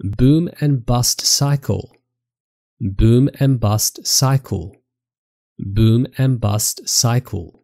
Boom and bust cycle. Boom and bust cycle. Boom and bust cycle.